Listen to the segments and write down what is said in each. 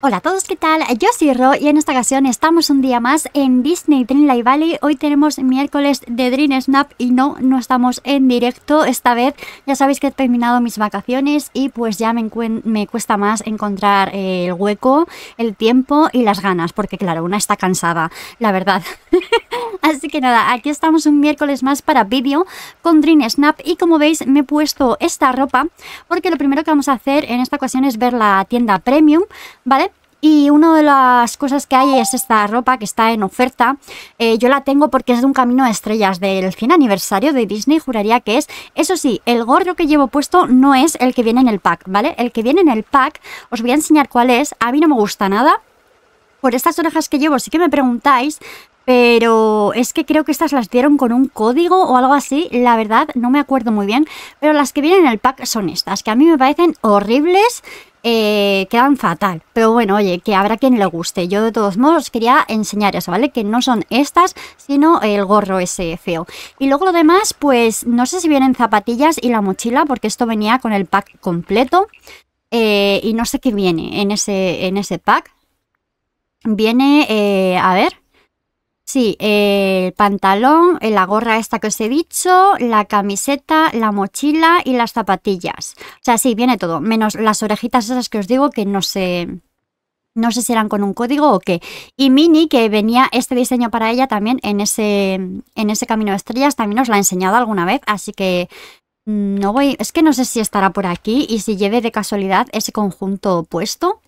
Hola a todos, ¿qué tal? Yo soy Ro y en esta ocasión estamos un día más en Disney Dreamlight Valley. Hoy tenemos miércoles de Dream Snap y no, no estamos en directo esta vez. Ya sabéis que he terminado mis vacaciones y pues ya me, me cuesta más encontrar eh, el hueco, el tiempo y las ganas, porque claro, una está cansada, la verdad. Así que nada, aquí estamos un miércoles más para vídeo con Dream Snap y como veis me he puesto esta ropa porque lo primero que vamos a hacer en esta ocasión es ver la tienda premium, ¿vale? Y una de las cosas que hay es esta ropa que está en oferta. Eh, yo la tengo porque es de un camino a estrellas del 100 aniversario de Disney, juraría que es. Eso sí, el gorro que llevo puesto no es el que viene en el pack, ¿vale? El que viene en el pack, os voy a enseñar cuál es. A mí no me gusta nada. Por estas orejas que llevo sí que me preguntáis, pero es que creo que estas las dieron con un código o algo así, la verdad no me acuerdo muy bien, pero las que vienen en el pack son estas, que a mí me parecen horribles, eh, quedan fatal. Pero bueno, oye, que habrá quien le guste. Yo de todos modos quería enseñar eso, ¿vale? Que no son estas, sino el gorro ese feo. Y luego lo demás, pues no sé si vienen zapatillas y la mochila, porque esto venía con el pack completo. Eh, y no sé qué viene en ese, en ese pack. Viene, eh, a ver, Sí, eh, el pantalón, eh, la gorra esta que os he dicho, la camiseta, la mochila y las zapatillas. O sea, sí, viene todo, menos las orejitas esas que os digo que no sé, no sé si eran con un código o qué. Y Mini, que venía este diseño para ella también en ese, en ese camino de estrellas, también os la he enseñado alguna vez, así que mm, no voy, es que no sé si estará por aquí y si lleve de casualidad ese conjunto puesto.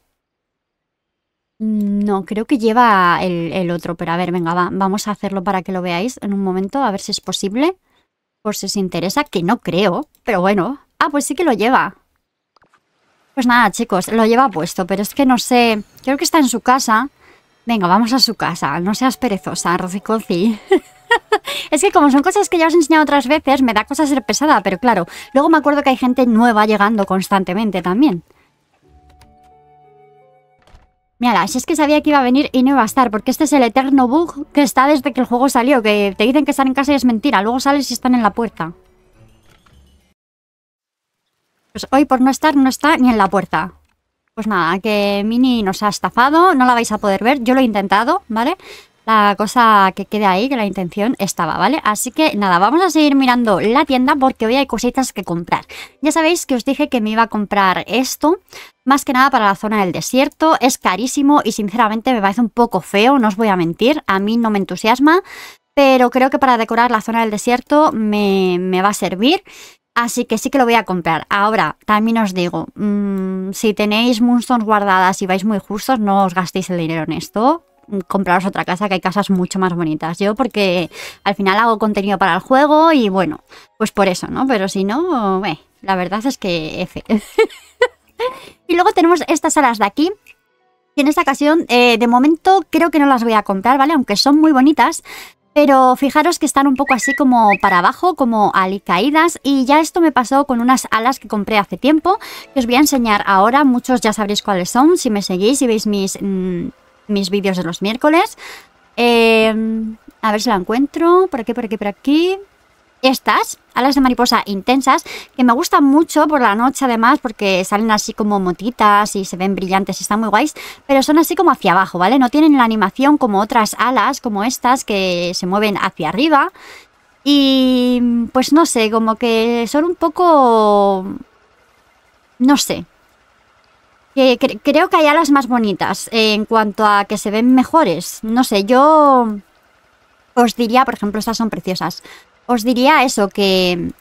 No, creo que lleva el, otro, pero a ver, venga, vamos a hacerlo para que lo veáis en un momento, a ver si es posible, por si os interesa, que no creo, pero bueno. Ah, pues sí que lo lleva. Pues nada, chicos, lo lleva puesto, pero es que no sé, creo que está en su casa. Venga, vamos a su casa, no seas perezosa, Rocicoci. es que como son cosas que ya os he enseñado otras veces, me da cosa ser pesada, pero claro, luego me acuerdo que hay gente nueva llegando constantemente también. Mira, si es que sabía que iba a venir y no iba a estar, porque este es el eterno bug que está desde que el juego salió, que te dicen que están en casa y es mentira, luego sales y están en la puerta. Pues hoy por no estar, no está ni en la puerta. Pues nada, que Mini nos ha estafado, no la vais a poder ver, yo lo he intentado, ¿vale? la cosa que quede ahí, que la intención estaba, ¿vale? Así que nada, vamos a seguir mirando la tienda porque hoy hay cositas que comprar. Ya sabéis que os dije que me iba a comprar esto, más que nada para la zona del desierto, es carísimo y sinceramente me parece un poco feo, no os voy a mentir, a mí no me entusiasma, pero creo que para decorar la zona del desierto me, me va a servir. Así que sí que lo voy a comprar. Ahora, también os digo, mm, si tenéis Moonstones guardadas y vais muy justos, no os gastéis el dinero en esto compraros otra casa, que hay casas mucho más bonitas. Yo porque al final hago contenido para el juego y bueno, pues por eso, ¿no? Pero si no, eh, la verdad es que F. y luego tenemos estas alas de aquí, en esta ocasión, eh, de momento creo que no las voy a comprar, ¿vale? Aunque son muy bonitas. Pero fijaros que están un poco así como para abajo, como alicaídas. Y ya esto me pasó con unas alas que compré hace tiempo, que os voy a enseñar ahora. Muchos ya sabréis cuáles son. Si me seguís y veis mis... Mm, mis vídeos de los miércoles. Em, a ver si la encuentro. Por aquí, por aquí, por aquí. Estas, alas de mariposa intensas, que me gustan mucho por la noche además, porque salen así como motitas y se ven brillantes y están muy guays, pero son así como hacia abajo, ¿vale? No tienen la animación como otras alas, como estas, que se mueven hacia arriba. Y pues no sé, como que son un poco... No sé, creo que hay las más bonitas eh, en cuanto a que se ven mejores. No sé, yo os diría, por ejemplo, estas son preciosas. Os diría eso, que,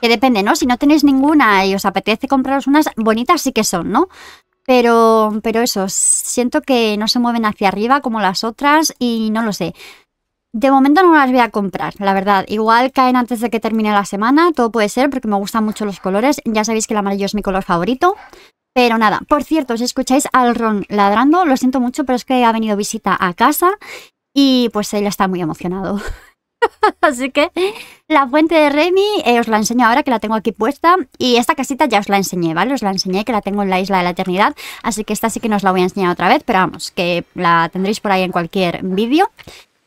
que depende, ¿no? Si no tenéis ninguna y os apetece compraros unas, bonitas sí que son, ¿no? Pero, pero eso, siento que no se mueven hacia arriba como las otras y no lo sé. De momento no las voy a comprar, la verdad. Igual caen antes de que termine la semana, todo puede ser porque me gustan mucho los colores. Ya sabéis que el amarillo es mi color favorito. Pero nada, por cierto, si escucháis al Ron ladrando, lo siento mucho, pero es que ha venido visita a casa y pues él está muy emocionado. Así que la fuente de Remy eh, os la enseño ahora que la tengo aquí puesta y esta casita ya os la enseñé, ¿vale? Os la enseñé que la tengo en la isla de la eternidad, así que esta sí que no os la voy a enseñar otra vez, pero vamos, que la tendréis por ahí en cualquier vídeo.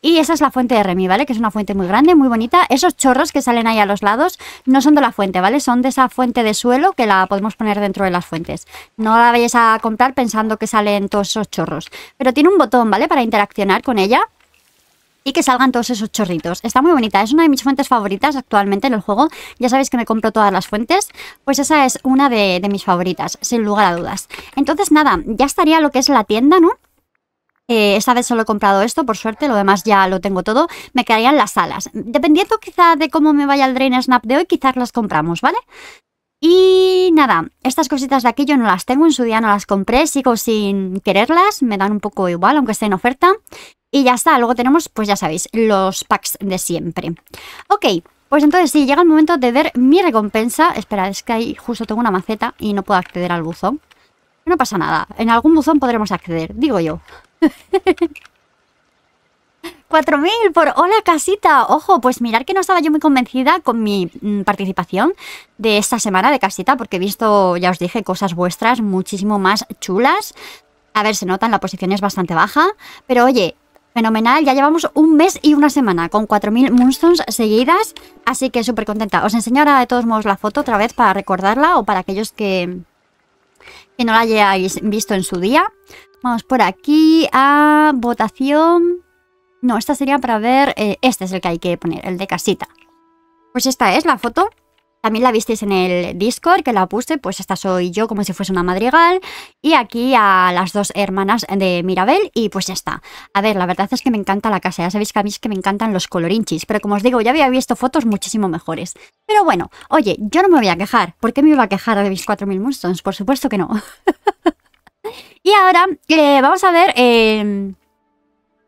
Y esa es la fuente de Remy, ¿vale? Que es una fuente muy grande, muy bonita. Esos chorros que salen ahí a los lados no son de la fuente, ¿vale? Son de esa fuente de suelo que la podemos poner dentro de las fuentes. No la vayáis a comprar pensando que salen todos esos chorros. Pero tiene un botón, ¿vale? Para interaccionar con ella y que salgan todos esos chorritos. Está muy bonita, es una de mis fuentes favoritas actualmente en el juego. Ya sabéis que me compro todas las fuentes, pues esa es una de, mis favoritas, sin lugar a dudas. Entonces nada, ya estaría lo que es la tienda, ¿no? Eh, esta vez solo he comprado esto, por suerte, lo demás ya lo tengo todo. Me quedarían las alas. Dependiendo quizá de cómo me vaya el Drain Snap de hoy, quizás las compramos, ¿vale? Y nada, estas cositas de aquí yo no las tengo, en su día no las compré, sigo sin quererlas, me dan un poco igual, aunque esté en oferta. Y ya está, luego tenemos, pues ya sabéis, los packs de siempre. Ok, pues entonces sí, llega el momento de ver mi recompensa. Espera, es que ahí justo tengo una maceta y no puedo acceder al buzón. No pasa nada, en algún buzón podremos acceder, digo yo. 4.000 por hola casita. Ojo, pues mirar que no estaba yo muy convencida con mi mm, participación de esta semana de casita, porque he visto, ya os dije, cosas vuestras muchísimo más chulas. A ver, se notan, la posición es bastante baja, pero oye, fenomenal, ya llevamos un mes y una semana con 4.000 Moonstones seguidas, así que súper contenta. Os enseño ahora de todos modos la foto otra vez para recordarla o para aquellos que, que no la hayáis visto en su día. Vamos por aquí a votación. No, esta sería para ver... Eh, este es el que hay que poner, el de casita. Pues esta es la foto. También la visteis en el Discord, que la puse. Pues esta soy yo, como si fuese una madrigal. Y aquí a las dos hermanas de Mirabel. Y pues ya está. A ver, la verdad es que me encanta la casa. Ya sabéis que a mí es que me encantan los colorinchis. Pero como os digo, ya había visto fotos muchísimo mejores. Pero bueno, oye, yo no me voy a quejar. ¿Por qué me iba a quejar de mis 4.000 monstros? Por supuesto que no. Y ahora eh, vamos a ver em,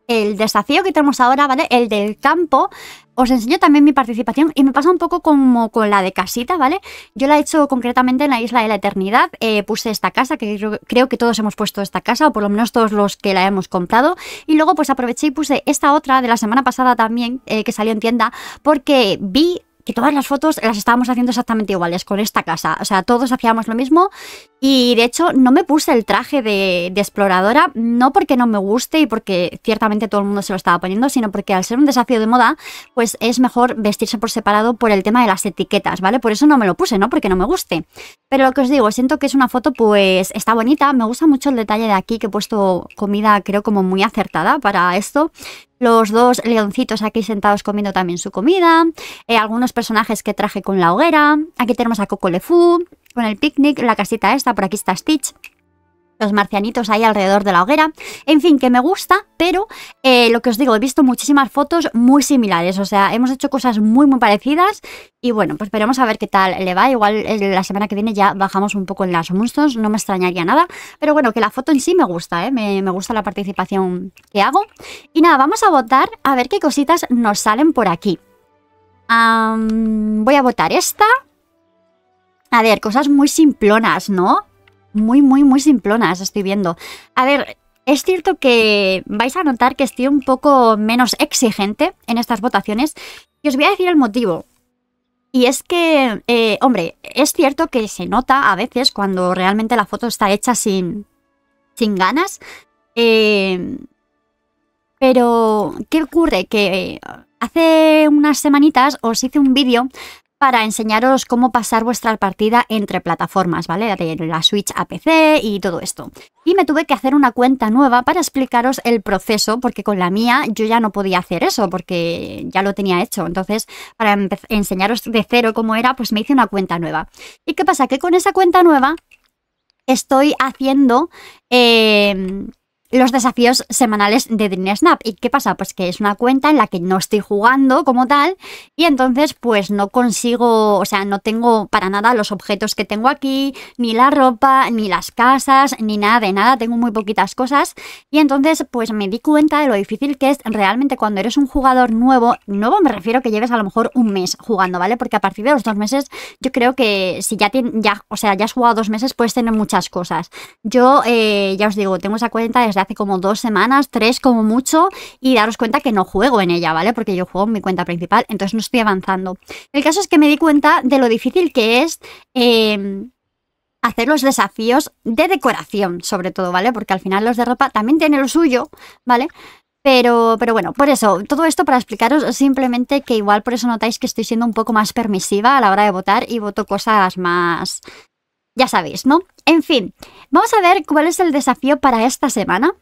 el desafío que tenemos ahora, ¿vale? El del campo. Os enseño también mi participación y me pasa un poco como con la de casita, ¿vale? Yo la he hecho concretamente en la Isla de la Eternidad. Eh, puse esta casa, que creo, creo, que todos hemos puesto esta casa, o por lo menos todos los que la hemos comprado. Y luego pues aproveché y puse esta otra de la semana pasada también, eh, que salió en tienda, porque vi que todas las fotos las estábamos haciendo exactamente iguales con esta casa. O sea, todos hacíamos lo mismo y de hecho no me puse el traje de, exploradora, no porque no me guste y porque ciertamente todo el mundo se lo estaba poniendo, sino porque al ser un desafío de moda, pues es mejor vestirse por separado por el tema de las etiquetas, ¿vale? Por eso no me lo puse, ¿no? Porque no me guste. Pero lo que os digo, siento que es una foto pues está bonita, me gusta mucho el detalle de aquí que he puesto comida creo como muy acertada para esto los dos leoncitos aquí sentados comiendo también su comida, eh, algunos personajes que traje con la hoguera, aquí tenemos a Coco Lefou, con el picnic, la casita esta, por aquí está Stitch los marcianitos ahí alrededor de la hoguera. En fin, que me gusta, pero eh, lo que os digo, he visto muchísimas fotos muy similares. O sea, hemos hecho cosas muy, muy parecidas. Y bueno, pues esperemos a ver qué tal le va. Igual eh, la semana que viene ya bajamos un poco en las monstruos, no me extrañaría nada. Pero bueno, que la foto en sí me gusta, eh, me, gusta la participación que hago. Y nada, vamos a votar a ver qué cositas nos salen por aquí. voy a votar esta. A ver, cosas muy simplonas, ¿no? Muy, muy, muy simplonas, estoy viendo. A ver, es cierto que vais a notar que estoy un poco menos exigente en estas votaciones y os voy a decir el motivo. Y es que, eh, hombre, es cierto que se nota a veces cuando realmente la foto está hecha sin, sin ganas. Eh, pero, ¿qué ocurre? Que hace unas semanitas os hice un vídeo para enseñaros cómo pasar vuestra partida entre plataformas, ¿vale? De la Switch a PC y todo esto. Y me tuve que hacer una cuenta nueva para explicaros el proceso, porque con la mía yo ya no podía hacer eso, porque ya lo tenía hecho. Entonces, para enseñaros de cero cómo era, pues me hice una cuenta nueva. ¿Y qué pasa? Que con esa cuenta nueva estoy haciendo... Em, los desafíos semanales de Dream Snap. ¿Y qué pasa? Pues que es una cuenta en la que no estoy jugando como tal y entonces pues no consigo, o sea, no tengo para nada los objetos que tengo aquí, ni la ropa, ni las casas, ni nada de nada, tengo muy poquitas cosas y entonces pues me di cuenta de lo difícil que es realmente cuando eres un jugador nuevo, nuevo me refiero que lleves a lo mejor un mes jugando, ¿vale? Porque a partir de los dos meses yo creo que si ya, ya o sea, ya has jugado dos meses puedes tener muchas cosas. Yo eh, ya os digo, tengo esa cuenta desde hace como dos semanas, tres como mucho, y daros cuenta que no juego en ella, ¿vale? Porque yo juego en mi cuenta principal, entonces no estoy avanzando. El caso es que me di cuenta de lo difícil que es... Em, hacer los desafíos de decoración, sobre todo, ¿vale? Porque al final los de ropa también tienen lo suyo, ¿vale? Pero, pero bueno, por eso, todo esto para explicaros simplemente que igual por eso notáis que estoy siendo un poco más permisiva a la hora de votar y voto cosas más, ya sabéis, ¿no? En fin, vamos a ver cuál es el desafío para esta semana.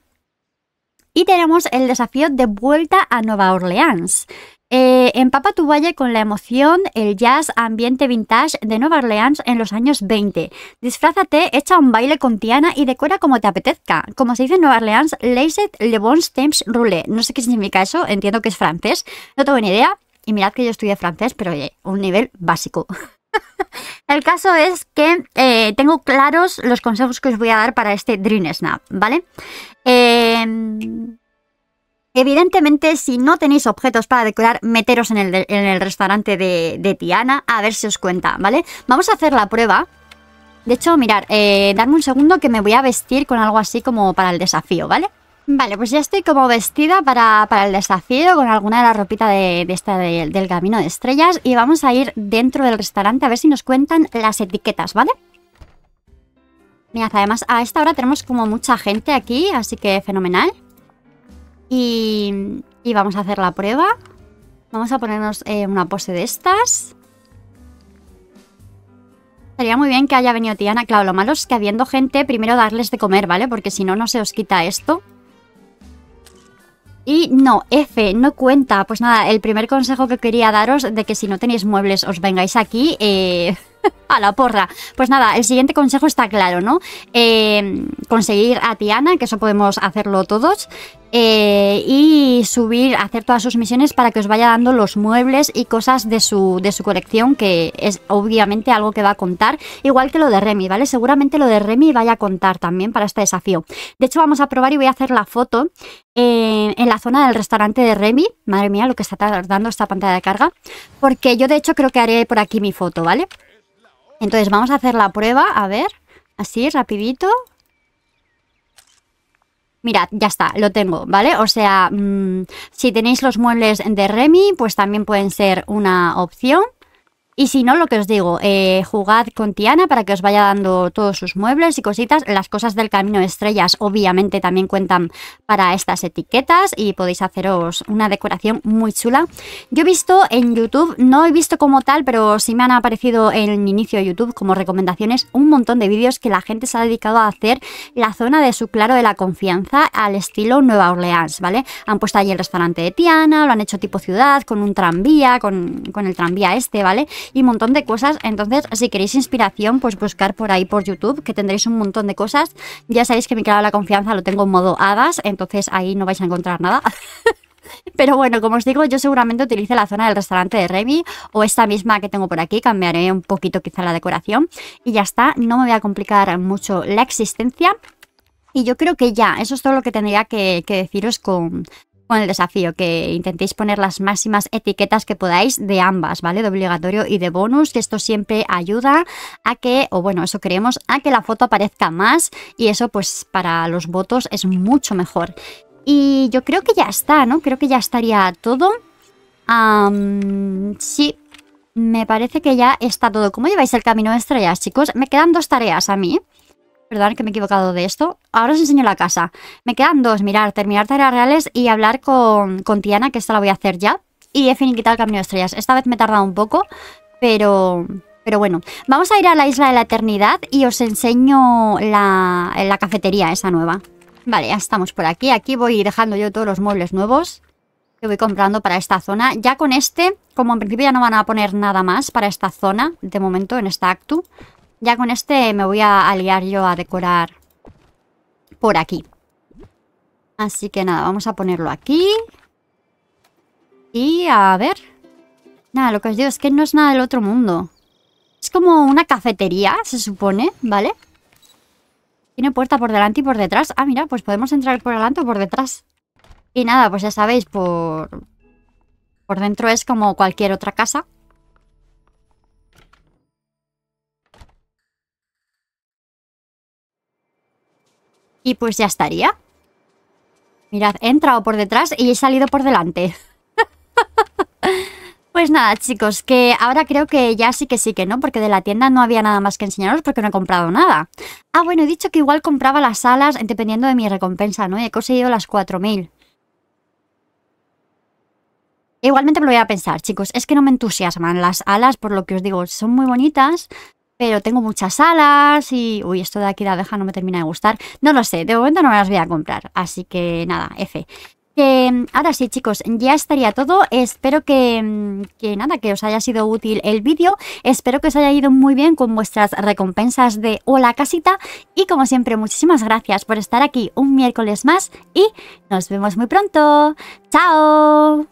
Y tenemos el desafío de vuelta a Nueva Orleans. Eh, empapa tu valle con la emoción, el jazz, ambiente vintage de Nueva Orleans en los años 20. Disfrázate, echa un baile con Tiana y decora como te apetezca. Como se dice en Nueva Orleans, laissez Le Bon Temps rouler. No sé qué significa eso, entiendo que es francés, no tengo ni idea. Y mirad que yo estudié francés, pero oye, un nivel básico. El caso es que eh, tengo claros los consejos que os voy a dar para este Dream Snap, ¿vale? Em, evidentemente, si no tenéis objetos para decorar, meteros en el, restaurante de, Tiana a ver si os cuenta, ¿vale? Vamos a hacer la prueba. De hecho, mirar, eh, darme un segundo que me voy a vestir con algo así como para el desafío, ¿vale? Vale, pues ya estoy como vestida para, el desafío con alguna de la ropita de, esta del camino de estrellas y vamos a ir dentro del restaurante a ver si nos cuentan las etiquetas, ¿vale? Mirad, además a esta hora tenemos como mucha gente aquí, así que fenomenal. Y, vamos a hacer la prueba. Vamos a ponernos eh, una pose de estas. Estaría muy bien que haya venido Tiana. Claro, lo malo es que habiendo gente, primero darles de comer, ¿vale? Porque si no, no se os quita esto. Y no, F, no cuenta. Pues nada, el primer consejo que quería daros de que si no tenéis muebles os vengáis aquí. Eh a la porra. Pues nada, el siguiente consejo está claro, ¿no? Eh, conseguir a Tiana, que eso podemos hacerlo todos. Eh, y subir, hacer todas sus misiones para que os vaya dando los muebles y cosas de su, de su colección, que es obviamente algo que va a contar, igual que lo de Remy, ¿vale? Seguramente lo de Remy vaya a contar también para este desafío. De hecho, vamos a probar y voy a hacer la foto eh, en la zona del restaurante de Remy. Madre mía, lo que está tardando esta pantalla de carga. Porque yo, de hecho, creo que haré por aquí mi foto, ¿vale? Entonces vamos a hacer la prueba, a ver, así rapidito. Mirad, ya está, lo tengo, ¿vale? O sea, mm, si tenéis los muebles de Remy, pues también pueden ser una opción. Y si no, lo que os digo, eh, jugad con Tiana para que os vaya dando todos sus muebles y cositas. Las cosas del camino de estrellas obviamente también cuentan para estas etiquetas y podéis haceros una decoración muy chula. Yo he visto en YouTube, no he visto como tal, pero sí me han aparecido en el inicio de YouTube como recomendaciones un montón de vídeos que la gente se ha dedicado a hacer la zona de su claro de la confianza al estilo Nueva Orleans, ¿vale? Han puesto ahí el restaurante de Tiana, lo han hecho tipo ciudad, con un tranvía, con, con el tranvía este, ¿vale? y un montón de cosas. Entonces, si queréis inspiración, pues buscar por ahí por YouTube, que tendréis un montón de cosas. Ya sabéis que mi clave de la confianza lo tengo en modo hadas, entonces ahí no vais a encontrar nada. Pero bueno, como os digo, yo seguramente utilice la zona del restaurante de Remy o esta misma que tengo por aquí, cambiaré un poquito quizá la decoración y ya está, no me voy a complicar mucho la existencia. Y yo creo que ya, eso es todo lo que tendría que, que deciros con, con el desafío que intentéis poner las máximas etiquetas que podáis de ambas, ¿vale? De obligatorio y de bonus, que esto siempre ayuda a que, o bueno, eso creemos, a que la foto aparezca más y eso pues para los votos es mucho mejor. Y yo creo que ya está, ¿no? Creo que ya estaría todo. sí, me parece que ya está todo. ¿Cómo lleváis el camino de estrellas, chicos? Me quedan dos tareas a mí. Perdón que me he equivocado de esto. Ahora os enseño la casa. Me quedan dos, mirar, terminar tareas reales y hablar con, Tiana, que esta la voy a hacer ya. Y he finiquitado el camino de estrellas. Esta vez me he tardado un poco, pero, pero bueno. Vamos a ir a la isla de la eternidad y os enseño la, la cafetería, esa nueva. Vale, ya estamos por aquí. Aquí voy dejando yo todos los muebles nuevos que voy comprando para esta zona. Ya con este, como en principio ya no van a poner nada más para esta zona, de momento en esta actu, ya con este me voy a aliar yo a decorar por aquí. Así que nada, vamos a ponerlo aquí. Y a ver. Nada, lo que os digo es que no es nada del otro mundo. Es como una cafetería, se supone, ¿vale? Tiene puerta por delante y por detrás. Ah, mira, pues podemos entrar por delante o por detrás. Y nada, pues ya sabéis, por... Por dentro es como cualquier otra casa. Y pues ya estaría. Mirad, he entrado por detrás y he salido por delante. Pues nada, chicos, que ahora creo que ya sí que sí que no, porque de la tienda no había nada más que enseñaros porque no he comprado nada. Ah, bueno, he dicho que igual compraba las alas dependiendo de mi recompensa, ¿no? He conseguido las 4.000. Igualmente me lo voy a pensar, chicos. Es que no me entusiasman las alas, por lo que os digo, son muy bonitas, pero tengo muchas alas y... Uy, esto de aquí de abeja no me termina de gustar. No lo sé, de momento no me las voy a comprar, así que nada, F. Em, ahora sí, chicos, ya estaría todo. Espero que, mm, que, nada, que os haya sido útil el vídeo. Espero que os haya ido muy bien con vuestras recompensas de Hola Casita. Y como siempre, muchísimas gracias por estar aquí un miércoles más y nos vemos muy pronto. ¡Chao!